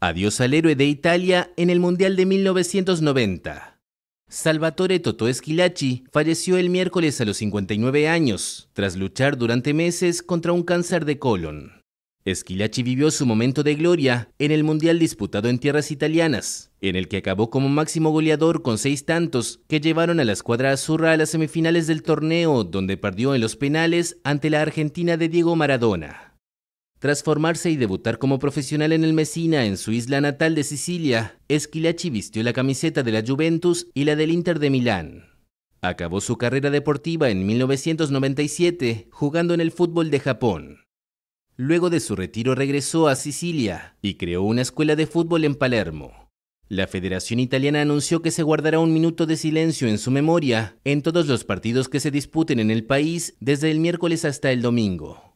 Adiós al héroe de Italia en el Mundial de 1990. Salvatore Toto Esquilachi falleció el miércoles a los 59 años, tras luchar durante meses contra un cáncer de colon. Esquilachi vivió su momento de gloria en el Mundial disputado en tierras italianas, en el que acabó como máximo goleador con seis tantos que llevaron a la escuadra azurra a las semifinales del torneo, donde perdió en los penales ante la Argentina de Diego Maradona. Transformarse formarse y debutar como profesional en el Messina, en su isla natal de Sicilia, Esquilachi vistió la camiseta de la Juventus y la del Inter de Milán. Acabó su carrera deportiva en 1997 jugando en el fútbol de Japón. Luego de su retiro regresó a Sicilia y creó una escuela de fútbol en Palermo. La Federación Italiana anunció que se guardará un minuto de silencio en su memoria en todos los partidos que se disputen en el país desde el miércoles hasta el domingo.